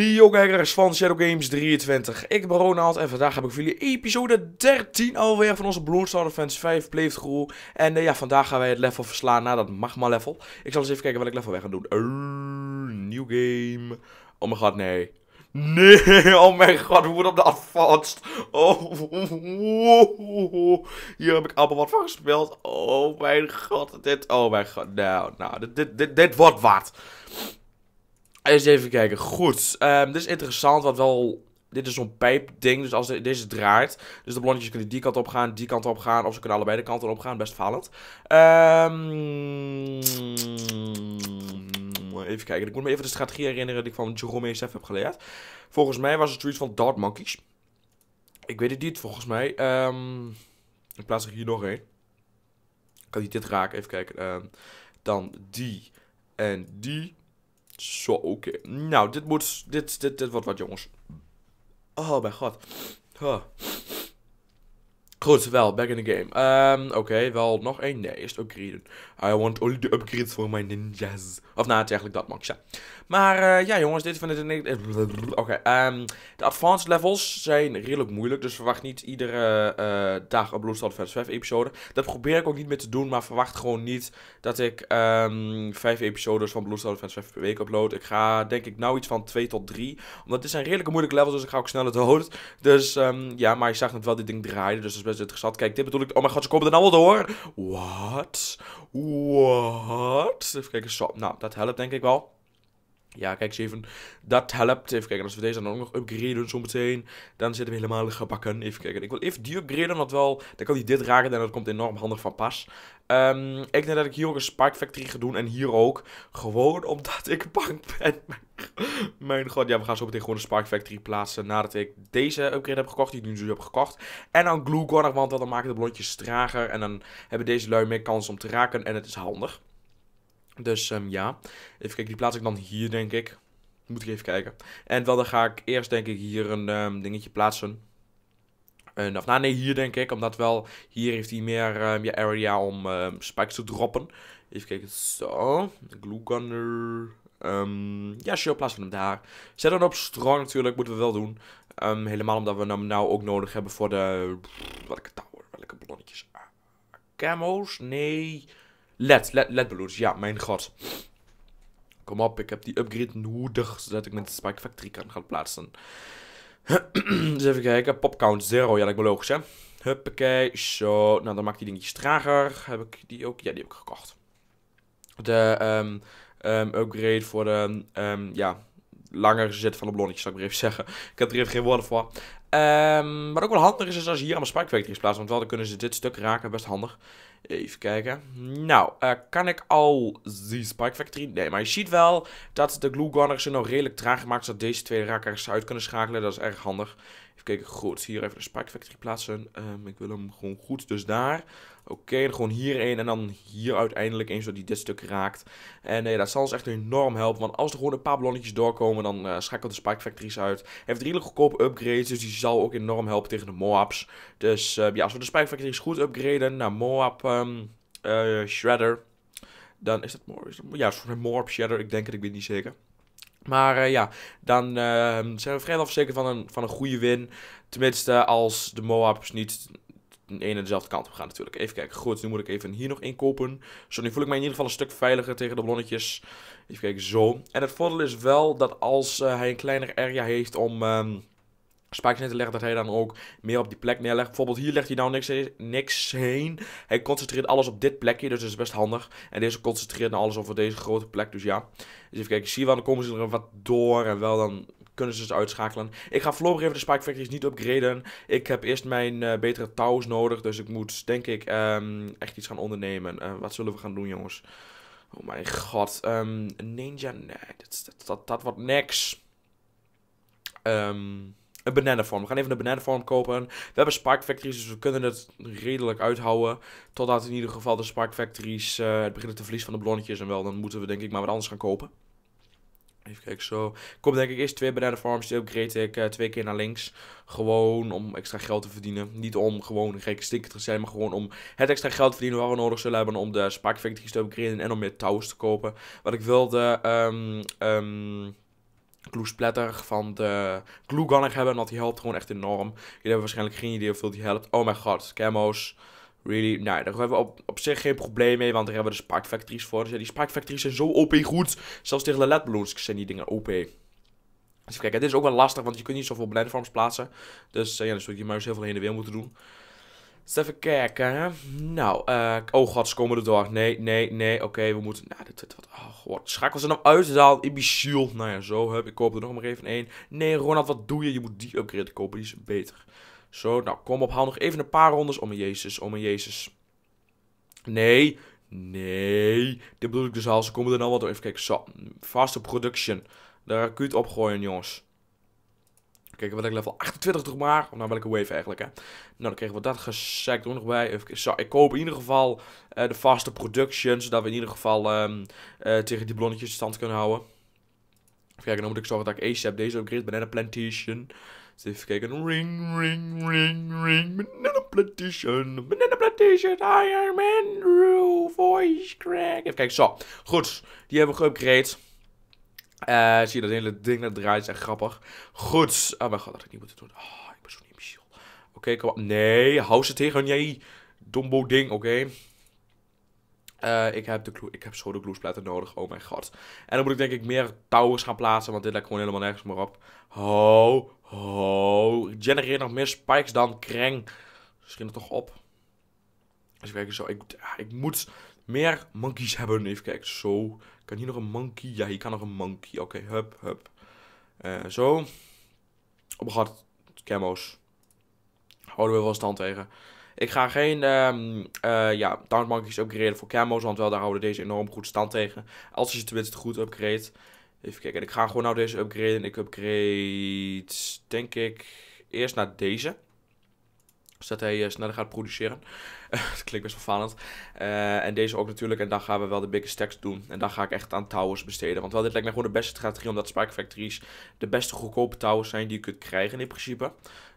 Yo kijkers van Shadow Games 23, ik ben Ronald en vandaag heb ik voor jullie episode 13 alweer van onze Bloonstar fans 5 playthrough. En eh, ja, vandaag gaan wij het level verslaan na dat magma level. Ik zal eens even kijken welk level we gaan doen. Uh, eh, nieuw game. Oh mijn god, nee. Nee, oh mijn god, we worden op de advanced. Oh, hier heb ik allemaal wat van gespeeld. Oh mijn god, dit, oh mijn god. Nou, nou, dit, dit, dit, dit wordt wat. Eens even kijken. Goed. Ehm, dit is interessant, wat wel... Dit is zo'n pijpding, dus als deze draait... Dus de blondjes kunnen die kant op gaan, die kant op gaan... of ze kunnen allebei de kanten op gaan. Best falend. Ehm, even kijken. Ik moet me even de strategie herinneren die ik van Jerome SF heb geleerd. Volgens mij was het zoiets van Dart Monkeys. Ik weet het niet, volgens mij. Um, ik plaats er hier nog één. Kan die dit raken? Even kijken. dan die en die. Zo, oké. Nou, dit moet. Dit, dit, dit wordt wat, jongens. Oh, mijn god. Huh. Goed, wel, back in the game. Ehm, oké, wel nog één. Nee, eerst upgraden. I want only the upgrades for my ninjas. Of nou, het is eigenlijk dat max, Maar eh, ja, jongens, dit vind ik... Oké, okay, ehm, de advanced levels zijn redelijk moeilijk. Dus verwacht niet iedere eh, dag een Bloodstained vs 5 episode. Dat probeer ik ook niet meer te doen. Maar verwacht gewoon niet dat ik um, ehm, 5 episodes van Bloodstained vs 5 per week upload. Ik ga denk ik nou iets van 2 tot 3. Omdat dit zijn redelijke moeilijke levels, dus ik ga ook snel het dood. Dus ja, maar je zag net wel dit ding draaien. Dus dat is Kijk, dit bedoel ik... Oh mijn god, ze komen er nou wel door. What? What? Even kijken. Zo. Nou, dat helpt denk ik wel ja, kijk eens even. Dat helpt. Even kijken, als we deze dan ook nog upgraden zometeen, dan zitten we helemaal gebakken. Even kijken, ik wil even die upgraden, want wel, dan kan hij dit raken en dat komt enorm handig van pas. Ehm, ik denk dat ik hier ook een Spark Factory ga doen en hier ook. Gewoon omdat ik bang ben. Mijn god, ja, we gaan zo meteen gewoon een Spark Factory plaatsen nadat ik deze upgrade heb gekocht, die ik nu zo dus heb gekocht. En dan Glue Gunner, want dan maken de blondjes trager en dan hebben deze lui meer kans om te raken en het is handig. Dus ehm, ja, even kijken, die plaats ik dan hier denk ik. Moet ik even kijken. En wel, dan ga ik eerst denk ik hier een ehm, dingetje plaatsen. en of nou, nee, hier denk ik, omdat wel hier heeft hij meer um, ehm, ja, area om spikes te droppen. Even kijken, zo. Glue gunner. ja, show plaatsen hem daar. Zet dan op strong natuurlijk, moeten we wel doen. helemaal omdat we hem nou ook nodig hebben voor de... Welke tower, welke ballonnetjes? Ah, camo's? Nee let, let, bloed. Ja, mijn god. Kom op, ik heb die upgrade nodig, zodat ik met de Spike Factory kan gaan plaatsen. even kijken, popcount 0, ja dat is logisch hè. Huppakee, zo. Nou, dan maak die dingetjes trager. Heb ik die ook? Ja, die heb ik gekocht. De um, upgrade voor de, um, ja, langer zit van een blondetje, zou ik maar even zeggen. Ik heb er even geen woorden voor. Um, wat ook wel handig is, is als je hier aan mijn is plaatsen, Want wel, dan kunnen ze dit stuk raken. Best handig. Even kijken. Nou, eh, kan ik al die Spike Factory? Nee, maar je ziet wel dat de glue gunners er nog redelijk traag gemaakt. Zodat deze twee raken uit kunnen schakelen. Dat is erg handig gekeken, goed, hier even de Spike Factory plaatsen. Ehm, ik wil hem gewoon goed, dus daar. Oké, okay, gewoon hier één en dan hier uiteindelijk één, zodat hij dit stuk raakt. En nee, eh, dat zal ons echt enorm helpen, want als er gewoon een paar ballonnetjes doorkomen, dan uh, schakelt de Spike Factories uit. Hij heeft redelijk goedkoop upgrades, dus die zal ook enorm helpen tegen de Moabs. Dus eh, ja, als we de Spike Factories goed upgraden naar Moab ehm, Shredder, dan is dat... mooi. ja, is Moab Shredder, ik denk het, ik weet niet zeker. Maar eh, ja, dan eh, zijn we vrijwel zeker van een, van een goede win. Tenminste, als de Moabs niet de ene en dezelfde kant op gaan natuurlijk. Even kijken. Goed, nu moet ik even hier nog inkopen. Zo, nu voel ik mij in ieder geval een stuk veiliger tegen de blonnetjes. Even kijken, zo. En het voordeel is wel dat als eh, hij een kleiner area heeft om... Ehm, spikes in te leggen, dat hij dan ook meer op die plek neerlegt. Bijvoorbeeld hier legt hij nou niks heen, niks heen. Hij concentreert alles op dit plekje, dus dat is best handig. En deze concentreert nou alles over deze grote plek, dus ja. Dus even kijken, zie je wel, dan komen ze er wat door en wel dan kunnen ze ze dus uitschakelen. Ik ga voorlopig even de Spike Factories niet upgraden. Ik heb eerst mijn eh, betere touws nodig, dus ik moet denk ik ehm, echt iets gaan ondernemen. Eh, wat zullen we gaan doen, jongens? Oh mijn god, um, Ninja, nee, dat, dat, dat, wordt niks. Ehm... Um, een bananenvorm. We gaan even een bananenvorm kopen. We hebben Spark Factories, dus we kunnen het redelijk uithouden. Totdat in ieder geval de Spark Factories eh, het beginnen te verliezen van de blonnetjes. En wel, dan moeten we denk ik maar wat anders gaan kopen. Even kijken, zo. Ik koop denk ik eerst twee bananenfarms, die upgrade ik eh, twee keer naar links. Gewoon om extra geld te verdienen. Niet om gewoon gek stinkend te zijn, maar gewoon om het extra geld te verdienen waar we nodig zullen hebben om de Spark Factories te upgraden en om meer touws te kopen. Wat ik wilde, ehm... ehm Gloesplatterig van de Glue hebben. Want die helpt gewoon echt enorm. Jullie hebben waarschijnlijk geen idee hoeveel die helpt. Oh mijn god, camo's. Really, nou, daar hebben we op, op zich geen probleem mee, want daar hebben we de Spark Factories voor. Dus ja, die Spark Factories zijn zo OP goed. Zelfs tegen de LED zijn die dingen OP. Dus even kijken, dit is ook wel lastig, want je kunt niet zoveel blendforms plaatsen. Dus uh, ja, dan zul je maar muis heel veel heen en weer moeten doen. Dus even kijken. Hè? Nou, uh, oh god, ze komen er door. Nee, nee, nee. Oké, we moeten. Nou, dit, dit, wat. Oh god, schakel ze nou uit De zaal. Ibisiel. Nou ja, zo heb ik. Koop er nog maar even één. Nee, Ronald, wat doe je? Je moet die upgrade kopen. Die is beter. Zo, nou, kom op. Haal nog even een paar rondes. Oh mijn jezus, oh mijn jezus. Nee, nee. Dit bedoel ik de dus zaal. Ze komen er nou wat door. Even kijken. Zo, faster production. Daar kun je het opgooien, jongens. Kijken wat ik level 28 toch maar. Of nou welke wave eigenlijk, hè. Nou, dan kregen we dat gesekt ook nog bij. Ik, ik koop in ieder geval eh, de vaste production. Zodat we in ieder geval ehm, eh, tegen die blonnetjes stand kunnen houden. Even kijken, dan moet ik zorgen dat ik Ace heb. Deze upgrade, Banana Plantation. Dus even kijken. Ring, ring, ring, ring. Banana Plantation. Banana Plantation. I am Andrew. Voice crack. Even kijken, zo. Goed. Die hebben we geupgrade. Uh, zie je dat hele ding dat draait, is echt grappig. Goed. Oh mijn god, dat had ik niet moeten doen. Oh, ik ben zo niet Oké, kom op. Nee, hou ze tegen jij dombo ding, oké. Okay. Eh, ik, heb de ik heb zo de gluesplaten nodig, oh mijn god. En dan moet ik denk ik meer towers gaan plaatsen, want dit lijkt gewoon helemaal nergens meer op. Ho, ho. Genereer nog meer spikes dan, kreng. Misschien er toch op. Dus ik kijk zo, ah, ik, moet meer monkeys hebben. Even kijken, zo. Kan hier nog een monkey? Ja, hier kan nog een monkey. Oké, okay, hup, hup. Eh, op zo. gehad camo's. Houden we wel stand tegen. Ik ga geen um, ja, Taunt Monkeys upgraden voor camo's, want wel, daar houden deze enorm goed stand tegen. Als je ze tenminste goed upgrade. Even kijken, ik ga gewoon nou deze upgraden. Ik upgrade, denk ik, eerst naar deze. Zodat hij uh, sneller gaat produceren. dat klinkt best vervelend. Uh, eh, en deze ook natuurlijk. En dan gaan we wel de biggest stacks doen. En dan ga ik echt aan towers besteden. Want wel, dit lijkt mij gewoon de beste strategie. Omdat Spike Factories de beste goedkope towers zijn die je kunt krijgen in principe.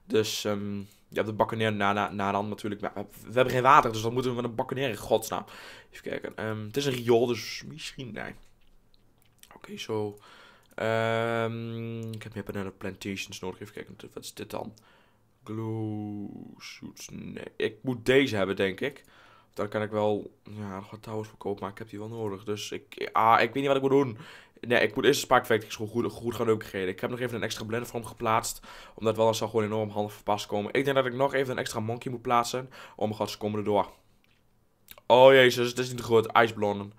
Dus um, je hebt de bakkeneer na, na, na dan natuurlijk. Maar we hebben geen water, dus dan moeten we met een bakkeneer in godsnaam. Even kijken. Ehm, het is een riool, dus misschien... Nee. Oké, zo... Ehm, ik heb meer banana plantations nodig. Even kijken, wat is dit dan? Glow shoots. Nee, ik moet deze hebben, denk ik. Dan kan ik wel ja, nog wat touwers verkopen, maar ik heb die wel nodig. Dus ik, ah, ik weet niet wat ik moet doen. Nee, ik moet eerst de spaakvector goed, goed, goed gaan upgraden. Ik heb nog even een extra blender voor hem geplaatst. Omdat wel, dat zal gewoon enorm handig verpas komen. Ik denk dat ik nog even een extra monkey moet plaatsen. Oh mijn god, ze komen erdoor. Oh jezus, het is niet goed. Ijsblonden.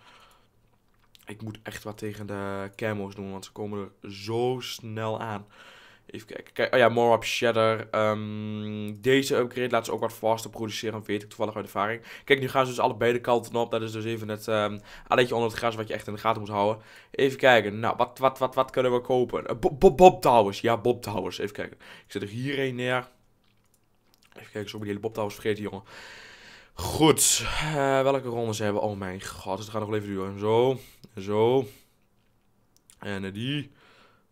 Ik moet echt wat tegen de camo's doen, want ze komen er zo snel aan. Even kijken. Kijk, oh ja, Morab Shatter. Um, deze upgrade laat ze ook wat faster produceren, weet ik toevallig uit ervaring. Kijk, nu gaan ze dus allebei de kanten op. Dat is dus even het um, onder het gras wat je echt in de gaten moet houden. Even kijken. Nou, wat, wat, wat, wat kunnen we kopen? Eh, Bob, Towers. Ja, Bob Towers. Even kijken. Ik zet er hierheen neer. Even kijken, zo ben die hele Bob Towers vergeten, jongen. Goed. Uh, welke rondes hebben we? Oh mijn god, het gaat nog wel even duren. Zo. Zo. En eh, die.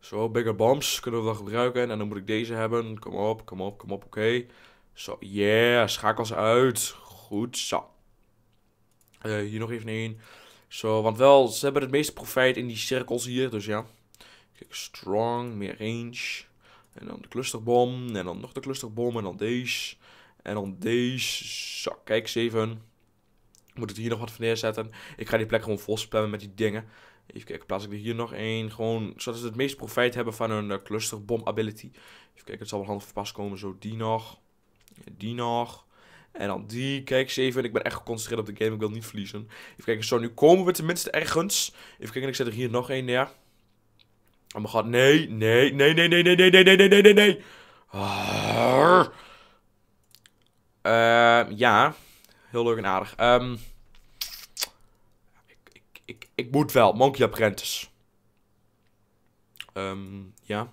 Zo, bigger bombs kunnen we wel gebruiken. En dan moet ik deze hebben. Kom op, kom op, kom op, oké. Zo, yeah, schakels uit. Goed, zo. Eh, hier nog even één. Zo, want wel, ze hebben het meeste profijt in die cirkels hier, dus ja. Kijk, strong, meer range. En dan de clusterbom, en dan nog de clusterbom, en dan deze. En dan deze. Zo, kijk, even. Moet ik hier nog wat van neerzetten. Ik ga die plek gewoon vol met die dingen. Even kijken, plaats ik er hier nog één. Gewoon, zodat ze het meest profijt hebben van hun clusterbom ability. Even kijken, het zal wel handig voor komen. Zo, die nog. Die nog. En dan die. Kijk, even. Ik ben echt geconcentreerd op de game. Ik wil niet verliezen. Even kijken, zo, nu komen we tenminste ergens. Even kijken, ik zet er hier nog één neer. Oh mijn god, nee, nee, nee, nee, nee, nee, nee, nee, nee, nee, nee, nee. Uh, ja, heel leuk en aardig. Um, ik moet wel. Monkey Apprentice. Um, ja.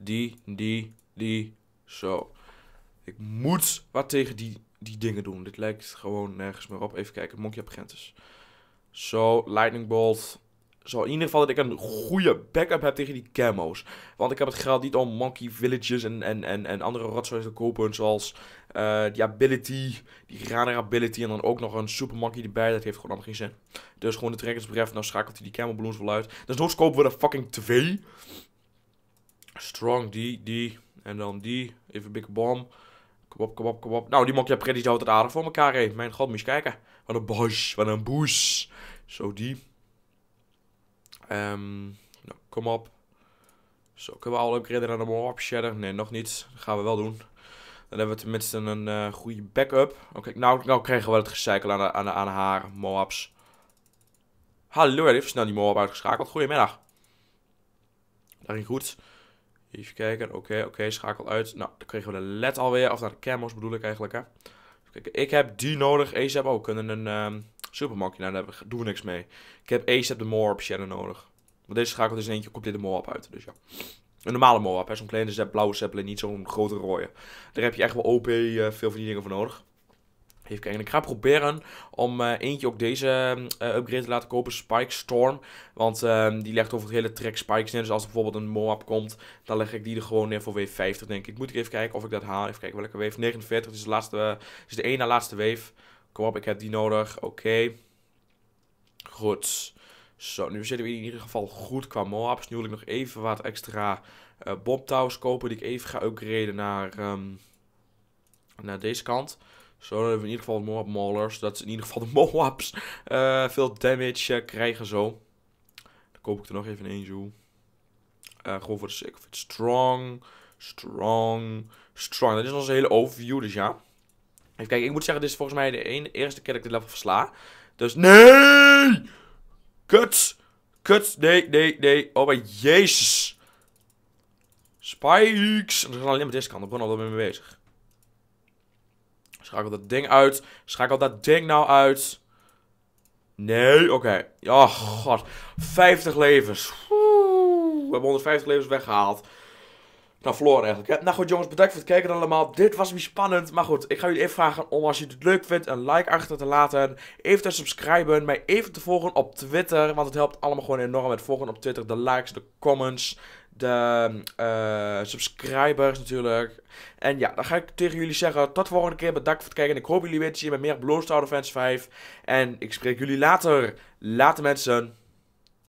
Die, die, die. Zo. Ik moet wat tegen die, die dingen doen. Dit lijkt gewoon nergens meer op. Even kijken. Monkey Apprentice. Zo, Lightning Bolt. Zo, in ieder geval dat ik een goede backup heb tegen die camo's. Want ik heb het geld niet om Monkey Villages en, en, en, en andere rotzooi te kopen. Zoals uh, die ability, die radar ability en dan ook nog een super monkey erbij. Dat heeft gewoon allemaal geen zin. Dus gewoon de trekkersbref. Nou schakelt hij die camel balloons wel uit. Dus nog kopen we de fucking twee. Strong, die, die. En dan die. Even big bomb. Kom op, kom op, kom op. Nou, die monkey pretty houdt het aardig voor elkaar. Hé. Mijn god, moet je kijken. Wat een bush wat een boes. Zo, die. Ehm, nou, kom op. Zo, kunnen we al upgraden naar de warp Shadow? Nee, nog niet. Dat gaan we wel doen. Dan hebben we tenminste een eh, goede backup. Oké, nou, nou kregen we het gecycle aan, aan, aan haar Moabs. Hallo, hij heeft snel die Moab uitgeschakeld. Goedemiddag. Dat ging goed. Even kijken. Oké, oké, schakel uit. Nou, dan kregen we de LED alweer. Of naar de camos bedoel ik eigenlijk, hè. Even kijken. Ik heb die nodig. Ace heb ook kunnen een um, ehm, supermonkey. Nou, daar doen we niks mee. Ik heb Ace heb de Moab Shadow nodig. Want deze schakelt dus in eentje compleet de Moab uit. Dus ja. Een normale MOAB, zo'n kleine blauwe zeppelin, niet zo'n grote rode. Daar heb je echt wel OP, eh, veel van die dingen voor nodig. Even kijken. Ik ga proberen om eh, eentje ook deze eh, upgrade te laten kopen. Spike Storm. Want ehm, die legt over het hele track spikes neer. Dus als er bijvoorbeeld een Moab komt, dan leg ik die er gewoon neer voor wave 50 denk ik. Moet ik even kijken of ik dat haal. Even kijken welke wave. 49 is de, laatste, is de ene laatste wave. Kom op, ik heb die nodig. Oké. Goed. Zo, nu zitten we in ieder geval goed qua moabs. Nu wil ik nog even wat extra uh, kopen die ik even ga upgraden naar, ehm, naar deze kant. Zo hebben we in ieder geval MOAB maulers. Dat is in ieder geval de moabs eh, veel damage eh, krijgen zo. Dan koop ik er nog even een zo. gewoon voor de sick. Strong, strong, strong. Dat is onze hele overview dus ja. Even kijken, ik moet zeggen, dit is volgens mij de, ene, eerste keer dat ik dit level versla. Dus nee! Kut. Kut. Nee, nee, nee. Oh mijn jezus. Spikes. En gaan gaan alleen maar deze kant. Ik ben al mee bezig. Schakel dat ding uit. Schakel dat ding nou uit. Nee, oké. Oh, god. 50 levens. we hebben 150 levens weggehaald. Nou, verloren eigenlijk. Nou goed jongens, bedankt voor het kijken allemaal. Dit was weer spannend. Maar goed, ik ga jullie even vragen om als je het leuk vindt een like achter te laten. Even te subscriben. Mij even te volgen op Twitter. Want het helpt allemaal gewoon enorm met volgen op Twitter. De likes, de comments, de eh, subscribers natuurlijk. En ja, dan ga ik tegen jullie zeggen tot de volgende keer. Bedankt voor het kijken. Ik hoop jullie weer te zien met meer Bloodstar fans 5. En ik spreek jullie later. Later mensen.